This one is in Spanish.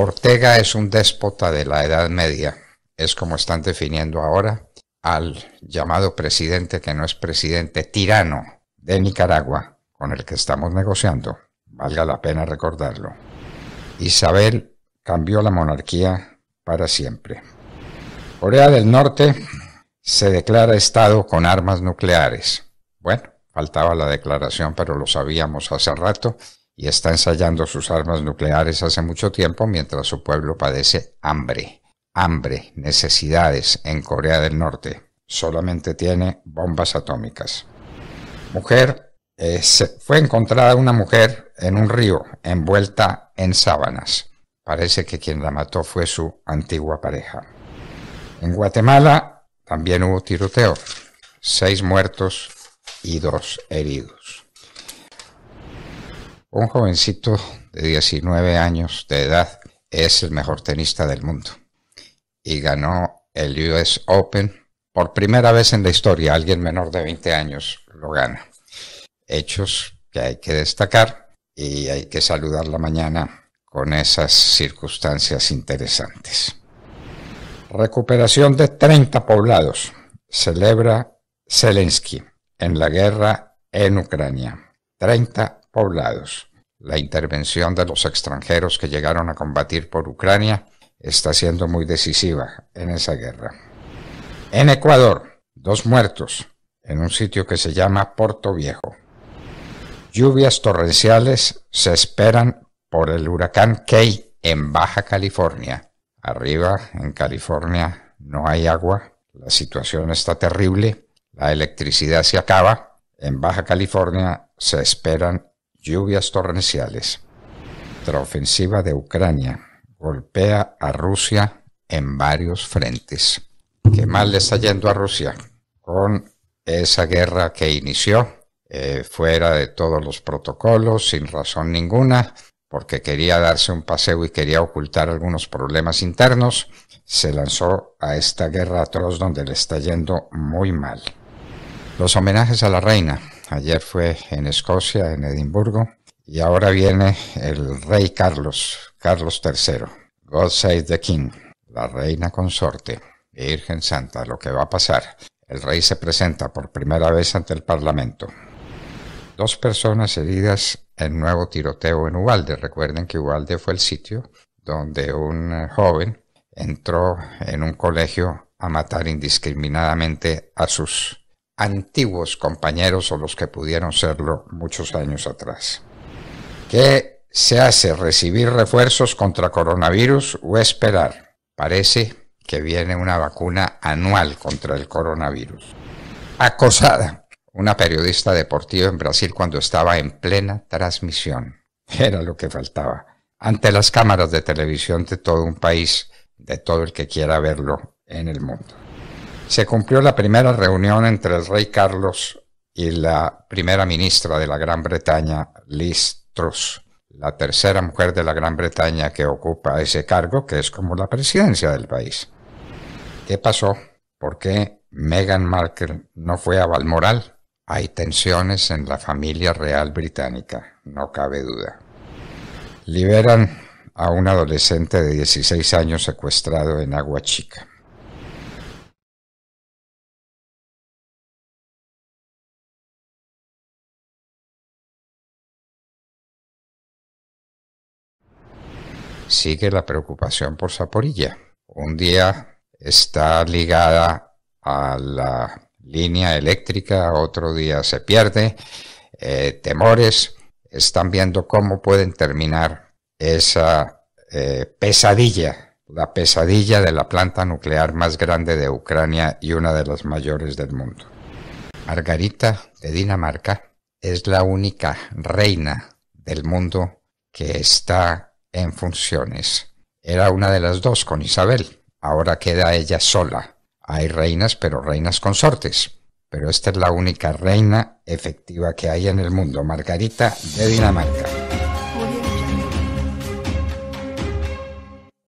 Ortega es un déspota de la Edad Media, es como están definiendo ahora al llamado presidente que no es presidente, tirano de Nicaragua, con el que estamos negociando. Valga la pena recordarlo. Isabel cambió la monarquía para siempre. Corea del Norte se declara Estado con armas nucleares. Bueno, faltaba la declaración, pero lo sabíamos hace rato y está ensayando sus armas nucleares hace mucho tiempo mientras su pueblo padece hambre, hambre, necesidades en Corea del Norte. Solamente tiene bombas atómicas. Mujer, eh, fue encontrada una mujer en un río envuelta en sábanas. Parece que quien la mató fue su antigua pareja. En Guatemala también hubo tiroteo. Seis muertos y dos heridos. Un jovencito de 19 años de edad es el mejor tenista del mundo y ganó el US Open por primera vez en la historia. Alguien menor de 20 años lo gana. Hechos que hay que destacar y hay que saludar la mañana con esas circunstancias interesantes. Recuperación de 30 poblados. Celebra Zelensky en la guerra en Ucrania. 30 poblados. La intervención de los extranjeros que llegaron a combatir por Ucrania está siendo muy decisiva en esa guerra. En Ecuador, dos muertos en un sitio que se llama Porto Viejo. Lluvias torrenciales se esperan por el huracán Key en Baja California. Arriba, en California, no hay agua, la situación está terrible, la electricidad se acaba. En Baja California se esperan lluvias torrenciales. La ofensiva de Ucrania golpea a Rusia en varios frentes. ¿Qué mal le está yendo a Rusia con esa guerra que inició eh, fuera de todos los protocolos, sin razón ninguna, porque quería darse un paseo y quería ocultar algunos problemas internos, se lanzó a esta guerra atroz donde le está yendo muy mal. Los homenajes a la reina, Ayer fue en Escocia, en Edimburgo, y ahora viene el rey Carlos, Carlos III. God save the King, la reina consorte, Virgen Santa, lo que va a pasar. El rey se presenta por primera vez ante el Parlamento. Dos personas heridas en nuevo tiroteo en Ubalde. Recuerden que Ubalde fue el sitio donde un eh, joven entró en un colegio a matar indiscriminadamente a sus antiguos compañeros o los que pudieron serlo muchos años atrás. ¿Qué se hace? ¿Recibir refuerzos contra coronavirus o esperar? Parece que viene una vacuna anual contra el coronavirus. Acosada, una periodista deportiva en Brasil cuando estaba en plena transmisión. Era lo que faltaba. Ante las cámaras de televisión de todo un país, de todo el que quiera verlo en el mundo se cumplió la primera reunión entre el rey Carlos y la primera ministra de la Gran Bretaña, Liz Truss, la tercera mujer de la Gran Bretaña que ocupa ese cargo, que es como la presidencia del país. ¿Qué pasó? ¿Por qué Meghan Markle no fue a Balmoral? Hay tensiones en la familia real británica, no cabe duda. Liberan a un adolescente de 16 años secuestrado en Agua Chica. sigue la preocupación por Saporilla. Un día está ligada a la línea eléctrica, otro día se pierde, eh, temores, están viendo cómo pueden terminar esa eh, pesadilla, la pesadilla de la planta nuclear más grande de Ucrania y una de las mayores del mundo. Margarita de Dinamarca es la única reina del mundo que está en funciones. Era una de las dos con Isabel. Ahora queda ella sola. Hay reinas, pero reinas consortes. Pero esta es la única reina efectiva que hay en el mundo, Margarita de Dinamarca.